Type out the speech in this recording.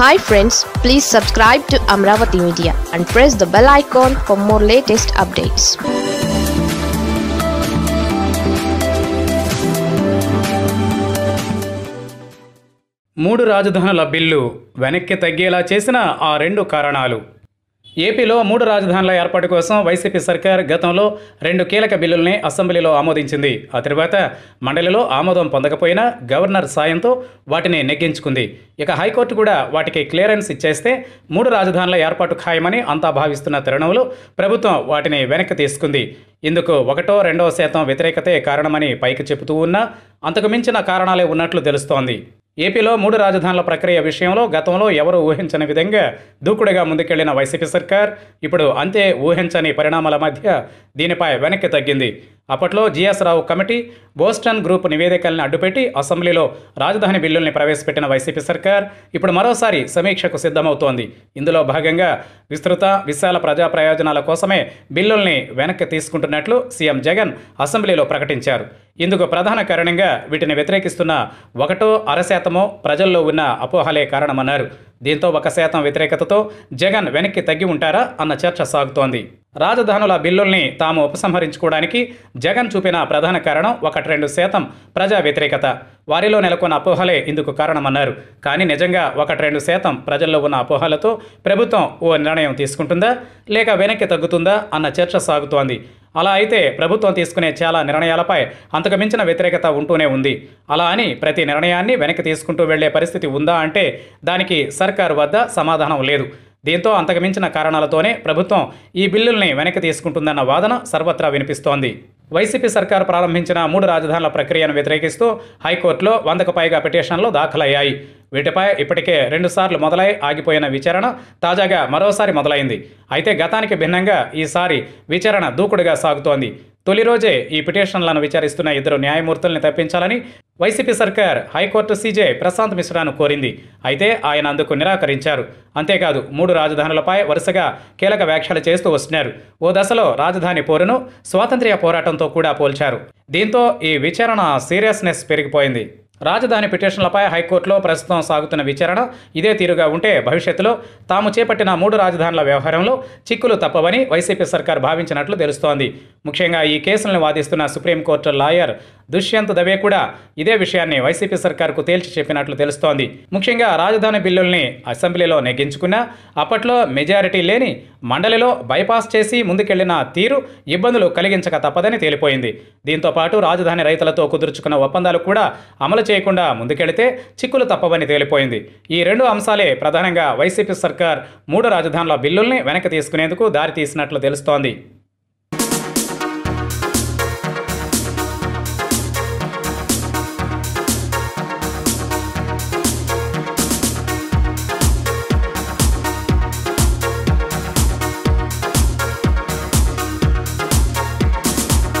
hi friends please subscribe to Amaravati media and press the bell icon for more latest updates మూడు రాజధానుల bill వెనక్కి తగ్గేలా చేసిన ఆ రెండు కారణాలు ఏపీలో మూడు రాజధానుల ఏర్పాటు కోసం వైసీపీ సర్కార్ గతంలో రెండు కీలక బిల్లుల్ని అసెంబ్లీలో ఆమోదించింది ఆ తర్వాత మండలిలో ఆమోదం పొందకపోయినా గవర్నర్ సాయంతో వాటిని నెగ్గించుకుంది ఇక హైకోర్టు కూడా వాటికి క్లియరెన్స్ ఇచ్చేస్తే మూడు రాజధానుల ఏర్పాటు ఖాయమని అంతా భావిస్తున్న తరుణంలో ప్రభుత్వం వాటిని వెనక్కి తీసుకుంది ఇందుకు ఒకటో రెండో శాతం వ్యతిరేకతే కారణమని పైకి చెబుతూ ఉన్నా అంతకు మించిన కారణాలే ఉన్నట్లు తెలుస్తోంది ఏపీలో మూడు రాజధానుల ప్రక్రియ విషయంలో గతంలో ఎవరు ఊహించని విధంగా దూకుడుగా ముందుకెళ్లిన వైసీపీ సర్కార్ ఇప్పుడు అంతే ఊహించని పరిణామాల మధ్య దీనిపై వెనక్కి తగ్గింది అప్పట్లో GS Rao committee Boston group నివేదికలను అడ్డుపెట్టి అసెంబ్లీలో రాజధాని బిల్లుల్ని ప్రవేశపెట్టిన వైసీపీ సర్కార్ ఇప్పుడు మరోసారి సమీక్షకు సిద్ధమవుతోంది ఇందులో భాగంగా విస్తృత విశాల ప్రజా ప్రయోజనాల కోసమే బిల్లుల్ని వెనక్కి తీసుకుంటున్నట్లు సీఎం జగన్ అసెంబ్లీలో ప్రకటించారు ఇందుకు ప్రధాన కారణంగా వీటిని వ్యతిరేకిస్తున్న ఒకటో అరశాతమో ప్రజల్లో ఉన్న అపోహలే కారణమన్నారు దీంతో ఒక శాతం వ్యతిరేకతతో జగన్ వెనక్కి తగ్గి ఉంటారా అన్న చర్చ సాగుతోంది రాజధానుల బిల్లుల్ని తాము ఉపసంహరించుకోవడానికి జగన్ చూపిన ప్రధాన కారణం ఒకటి రెండు శాతం ప్రజా వ్యతిరేకత వారిలో నెలకొన్న అపోహలే ఇందుకు కారణమన్నారు కానీ నిజంగా ఒకటి రెండు శాతం ప్రజల్లో ఉన్న అపోహలతో ప్రభుత్వం ఓ నిర్ణయం తీసుకుంటుందా లేక వెనక్కి తగ్గుతుందా అన్న చర్చ సాగుతోంది అలా అయితే ప్రభుత్వం తీసుకునే చాలా నిర్ణయాలపై అంతకుమించిన వ్యతిరేకత ఉంటూనే ఉంది అలా అని ప్రతి నిర్ణయాన్ని వెనక్కి తీసుకుంటూ వెళ్లే పరిస్థితి ఉందా అంటే దానికి సర్కారు వద్ద సమాధానం లేదు దీంతో అంతకుమించిన కారణాలతోనే ప్రభుత్వం ఈ బిల్లుల్ని వెనక్కి తీసుకుంటుందన్న వాదన సర్వత్రా వినిపిస్తోంది వైసీపీ సర్కార్ ప్రారంభించిన మూడు రాజధానుల ప్రక్రియను వ్యతిరేకిస్తూ హైకోర్టులో వందకు పైగా పిటిషన్లు దాఖలయ్యాయి వీటిపై ఇప్పటికే రెండుసార్లు మొదలై ఆగిపోయిన విచారణ తాజాగా మరోసారి మొదలైంది అయితే గతానికి భిన్నంగా ఈసారి విచారణ దూకుడుగా సాగుతోంది తొలి రోజే ఈ పిటిషన్లను విచారిస్తున్న ఇద్దరు న్యాయమూర్తుల్ని తప్పించాలని వైసీపీ సర్కార్ హైకోర్టు సీజే ప్రశాంత్ మిశ్రాను కోరింది అయితే ఆయన అందుకు నిరాకరించారు అంతేకాదు మూడు రాజధానులపై వరుసగా కీలక వ్యాఖ్యలు చేస్తూ వస్తున్నారు ఓ దశలో రాజధాని పోరును స్వాతంత్ర్య పోరాటంతో కూడా పోల్చారు దీంతో ఈ విచారణ సీరియస్నెస్ పెరిగిపోయింది రాజధాని పిటిషన్లపై హైకోర్టులో ప్రస్తుతం సాగుతున్న విచారణ ఇదే తీరుగా ఉంటే భవిష్యత్తులో తాము చేపట్టిన మూడు రాజధానుల వ్యవహారంలో చిక్కులు తప్పవని వైసీపీ సర్కార్ భావించినట్లు తెలుస్తోంది ముఖ్యంగా ఈ కేసులను వాదిస్తున్న సుప్రీంకోర్టు లాయర్ దుష్యంత్ దవే కూడా ఇదే విషయాన్ని వైసీపీ సర్కార్కు తేల్చి చెప్పినట్లు తెలుస్తోంది ముఖ్యంగా రాజధాని బిల్లుల్ని అసెంబ్లీలో నెగ్గించుకున్న అప్పట్లో మెజారిటీ లేని మండలిలో బైపాస్ చేసి ముందుకెళ్లిన తీరు ఇబ్బందులు కలిగించక తప్పదని తేలిపోయింది దీంతో పాటు రాజధాని రైతులతో కుదుర్చుకున్న ఒప్పందాలు కూడా అమలు చేయకుండా ముందుకెళితే చిక్కులు తప్పవని తేలిపోయింది ఈ రెండు అంశాలే ప్రధానంగా వైసీపీ సర్కార్ మూడు రాజధానుల బిల్లుల్ని వెనక్కి తీసుకునేందుకు దారి తీసినట్లు తెలుస్తోంది